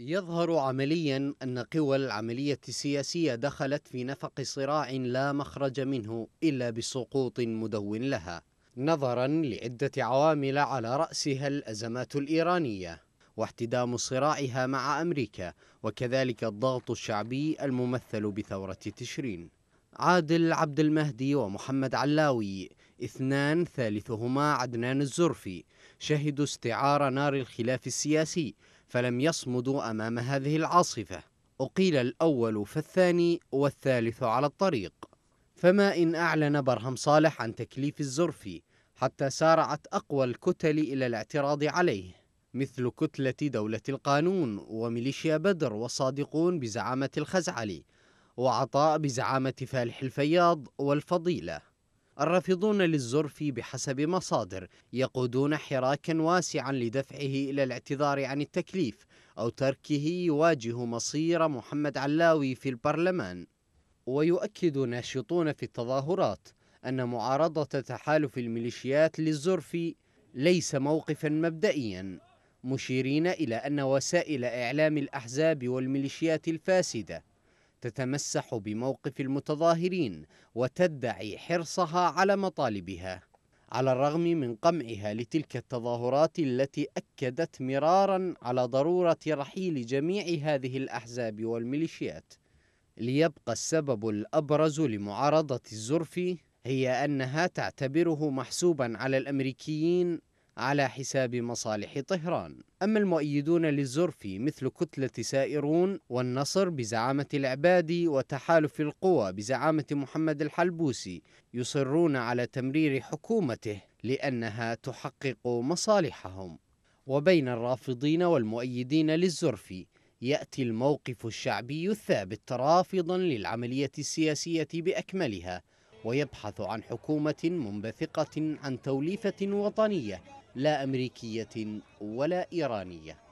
يظهر عمليا أن قوى العملية السياسية دخلت في نفق صراع لا مخرج منه إلا بسقوط مدون لها نظرا لعدة عوامل على رأسها الأزمات الإيرانية واحتدام صراعها مع أمريكا وكذلك الضغط الشعبي الممثل بثورة تشرين عادل عبد المهدي ومحمد علاوي اثنان ثالثهما عدنان الزرفي شهدوا استعار نار الخلاف السياسي فلم يصمدوا أمام هذه العاصفة أقيل الأول فالثاني والثالث على الطريق فما إن أعلن برهم صالح عن تكليف الزرفي حتى سارعت أقوى الكتل إلى الاعتراض عليه مثل كتلة دولة القانون وميليشيا بدر وصادقون بزعامة الخزعلي وعطاء بزعامة فالح الفياض والفضيلة الرافضون للزرف بحسب مصادر يقودون حراكا واسعا لدفعه إلى الاعتذار عن التكليف أو تركه يواجه مصير محمد علاوي في البرلمان ويؤكد ناشطون في التظاهرات أن معارضة تحالف الميليشيات للزرف ليس موقفا مبدئيا مشيرين إلى أن وسائل إعلام الأحزاب والميليشيات الفاسدة تتمسح بموقف المتظاهرين وتدعي حرصها على مطالبها على الرغم من قمعها لتلك التظاهرات التي اكدت مرارا على ضروره رحيل جميع هذه الاحزاب والميليشيات ليبقى السبب الابرز لمعارضه الزرفي هي انها تعتبره محسوبا على الامريكيين على حساب مصالح طهران أما المؤيدون للزرفي مثل كتلة سائرون والنصر بزعامة العبادي وتحالف القوى بزعامة محمد الحلبوسي يصرون على تمرير حكومته لأنها تحقق مصالحهم وبين الرافضين والمؤيدين للزرفي يأتي الموقف الشعبي الثابت رافضا للعملية السياسية بأكملها ويبحث عن حكومة منبثقة عن توليفة وطنية لا أمريكية ولا إيرانية